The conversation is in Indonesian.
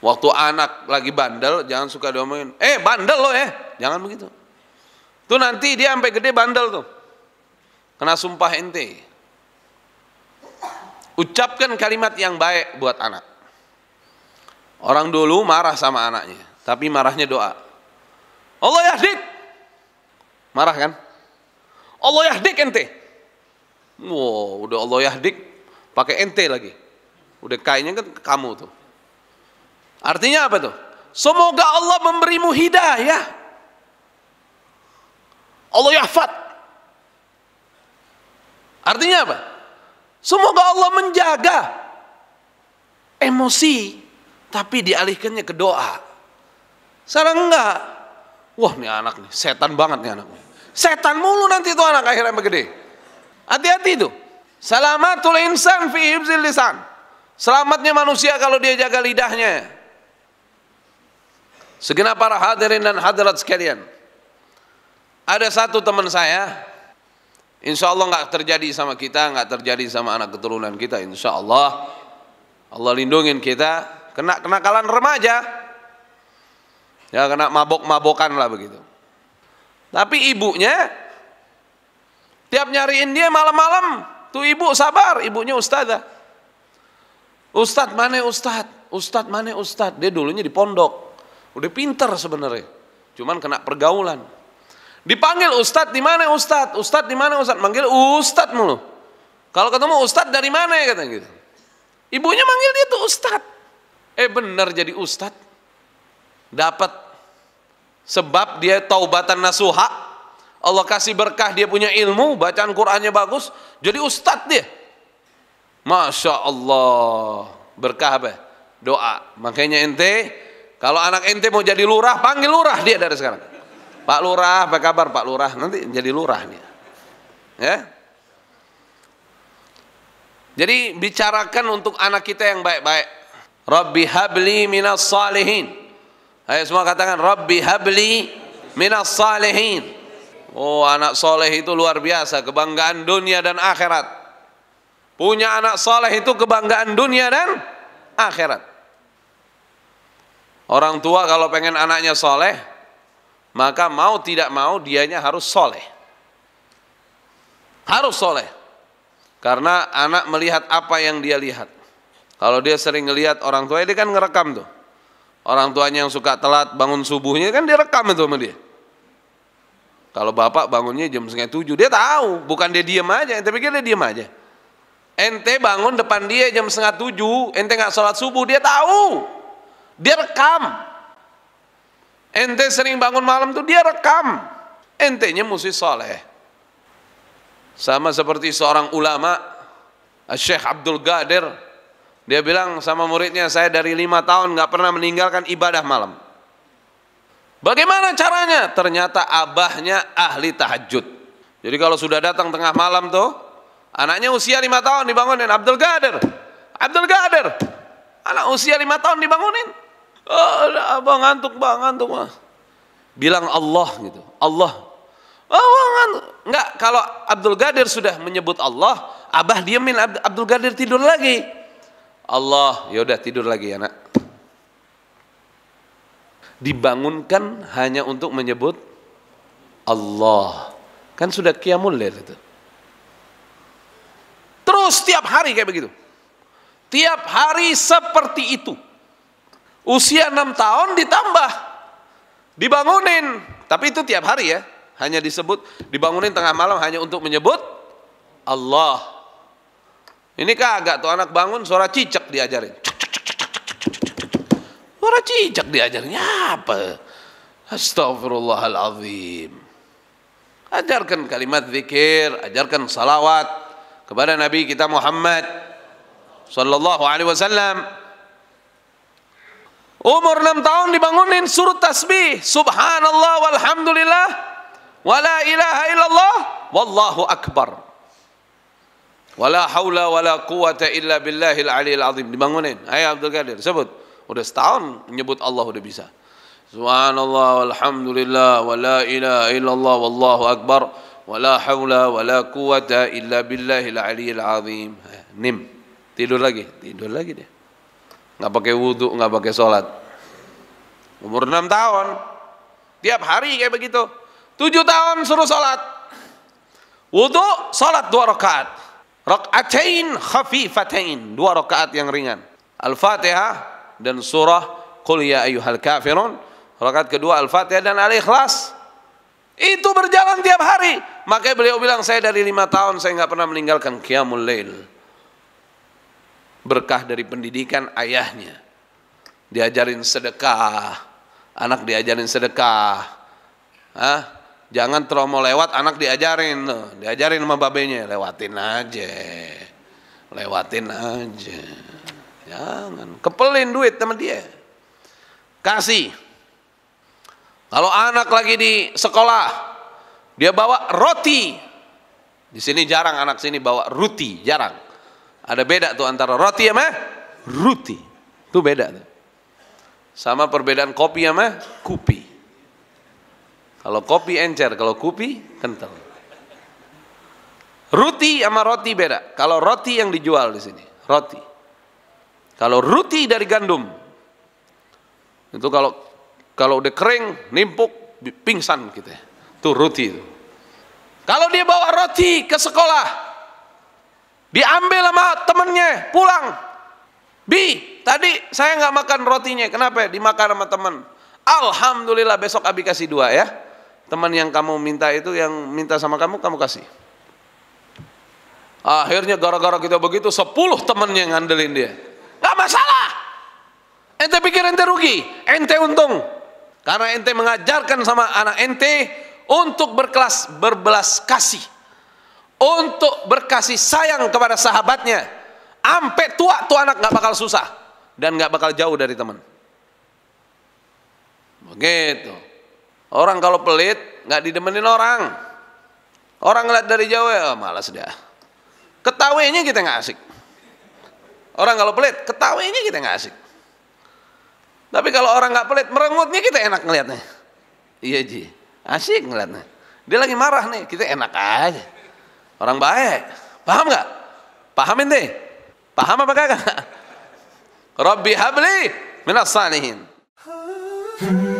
Waktu anak lagi bandel, jangan suka diomongin, eh bandel lo ya, eh. jangan begitu. Tuh nanti dia sampai gede bandel tuh. Kena sumpah ente. Ucapkan kalimat yang baik buat anak. Orang dulu marah sama anaknya, tapi marahnya doa. Allah yahdik. Marah kan? Allah yahdik ente. Wow, udah Allah yahdik, pakai ente lagi. Udah kainnya kan kamu tuh. Artinya apa tuh? Semoga Allah memberimu hidayah. Allah Yafat. Artinya apa? Semoga Allah menjaga emosi tapi dialihkannya ke doa. Sekarang enggak. Wah, ini anak nih, setan banget nih anak. Setan mulu nanti tuh anak akhirnya gede. Hati-hati tuh. Salamatul insan fi lisan. Selamatnya manusia kalau dia jaga lidahnya. Segenap para hadirin dan hadirat sekalian. Ada satu teman saya, insya Allah nggak terjadi sama kita, nggak terjadi sama anak keturunan kita, insya Allah. Allah lindungin kita, kena kenakalan remaja, ya kena mabok-mabokan lah begitu. Tapi ibunya tiap nyariin dia malam-malam, tuh ibu sabar, ibunya ustazah. Ustadz mana ustadz? Ustadz mana ustadz? Dia dulunya di pondok. Udah pinter sebenarnya. Cuman kena pergaulan. Dipanggil ustadz di mana ustadz? Ustadz di mana ustadz? Manggil ustadz mulu. Kalau ketemu ustadz dari mana ya katanya gitu. Ibunya manggil dia tuh ustadz. Eh benar jadi ustadz. Dapat sebab dia taubatan nasuha. Allah kasih berkah dia punya ilmu, bacaan Qur'annya bagus, jadi ustadz dia. Masya Allah. Berkah apa? Doa. Makanya ente kalau anak ente mau jadi lurah, panggil lurah dia dari sekarang. Pak lurah, apa kabar Pak lurah? Nanti jadi lurah dia. Ya. Jadi bicarakan untuk anak kita yang baik-baik. Rabbi habli minas salihin. Ayo semua katakan Rabbi habli minas salihin. Oh anak soleh itu luar biasa Kebanggaan dunia dan akhirat Punya anak soleh itu kebanggaan dunia dan akhirat Orang tua kalau pengen anaknya soleh, maka mau tidak mau dianya harus soleh. Harus soleh. Karena anak melihat apa yang dia lihat. Kalau dia sering ngelihat orang tua, ya dia kan ngerekam tuh. Orang tuanya yang suka telat bangun subuhnya kan direkam itu sama dia. Kalau bapak bangunnya jam setengah tujuh, dia tahu. Bukan dia diem aja, ente pikir dia diem aja. Ente bangun depan dia jam setengah tujuh, ente nggak sholat subuh, dia tahu. Dia rekam. Ente sering bangun malam tuh dia rekam. Entenya mesti soleh. Sama seperti seorang ulama, Syekh Abdul Gadir, dia bilang sama muridnya, saya dari lima tahun nggak pernah meninggalkan ibadah malam. Bagaimana caranya? Ternyata abahnya ahli tahajud. Jadi kalau sudah datang tengah malam tuh, anaknya usia lima tahun dibangunin, Abdul Gadir. Abdul Gadir, anak usia lima tahun dibangunin. Oh, ah, abang ngantuk bang, ngantuk mah. Bilang Allah gitu. Allah. Oh, ngantuk. Enggak, kalau Abdul Gadir sudah menyebut Allah, abah diemin Abdul Gadir tidur lagi. Allah, yaudah tidur lagi ya nak. Dibangunkan hanya untuk menyebut Allah. Kan sudah kiamul lel itu. Terus tiap hari kayak begitu. Tiap hari seperti itu. Usia enam tahun ditambah. Dibangunin. Tapi itu tiap hari ya. Hanya disebut, dibangunin tengah malam hanya untuk menyebut Allah. Ini kagak tuh anak bangun suara cicak diajarin. Suara cicak diajarin. Ya apa? Astagfirullahaladzim. Ajarkan kalimat zikir, ajarkan salawat kepada Nabi kita Muhammad sallallahu alaihi wasallam Umur 6 tahun dibangunin suruh tasbih. Subhanallah walhamdulillah. Wala ilaha illallah. Wallahu akbar. Wala haula wala quwata illa billahil aliyil azim. Dibangunin. Ayo Abdul Qadir sebut. Udah setahun menyebut Allah udah bisa. Subhanallah walhamdulillah wala ilaha illallah wallahu akbar. Wala haula wala quwata illa billahil aliyil azim. Nim. Tidur lagi. Tidur lagi deh nggak pakai wudhu, nggak pakai sholat. Umur enam tahun, tiap hari kayak begitu. Tujuh tahun suruh sholat. Wudhu, sholat dua rakaat. Rakaatain khafifatain, dua rakaat yang ringan. Al-Fatihah dan surah Qul ya ayyuhal kafirun. Rakaat kedua Al-Fatihah dan Al-Ikhlas. Itu berjalan tiap hari. Makanya beliau bilang, saya dari lima tahun saya nggak pernah meninggalkan Qiyamul Lail berkah dari pendidikan ayahnya. Diajarin sedekah, anak diajarin sedekah. Hah? Jangan trauma lewat, anak diajarin tuh. Diajarin sama babenya, lewatin aja. Lewatin aja. Jangan. Kepelin duit sama dia. Kasih. Kalau anak lagi di sekolah, dia bawa roti. Di sini jarang anak sini bawa roti, jarang ada beda tuh antara roti sama ruti. Itu beda tuh. Sama perbedaan kopi sama kopi. Kalau kopi encer, kalau kopi kental. Ruti sama roti beda. Kalau roti yang dijual di sini, roti. Kalau ruti dari gandum, itu kalau kalau udah kering, nimpuk, pingsan kita. Gitu. Itu ruti itu. Kalau dia bawa roti ke sekolah, Diambil sama temennya, pulang. Bi, tadi saya nggak makan rotinya, kenapa? Dimakan sama temen. Alhamdulillah besok Abi kasih dua ya. Teman yang kamu minta itu yang minta sama kamu, kamu kasih. Akhirnya gara-gara kita begitu, sepuluh temennya yang ngandelin dia. nggak masalah. Ente pikir ente rugi, ente untung. Karena ente mengajarkan sama anak ente untuk berkelas berbelas kasih untuk berkasih sayang kepada sahabatnya. Ampe tua tuh anak nggak bakal susah dan nggak bakal jauh dari teman. Begitu. Orang kalau pelit nggak didemenin orang. Orang ngeliat dari jauh ya oh, malas dah. Ketawainya kita nggak asik. Orang kalau pelit ketawainya kita nggak asik. Tapi kalau orang nggak pelit merengutnya kita enak ngeliatnya. Iya ji, asik ngeliatnya. Dia lagi marah nih, kita enak aja. Orang baik. Paham nggak? Paham ini? Paham apa kagak? Rabbi habli minas salihin. Hmm.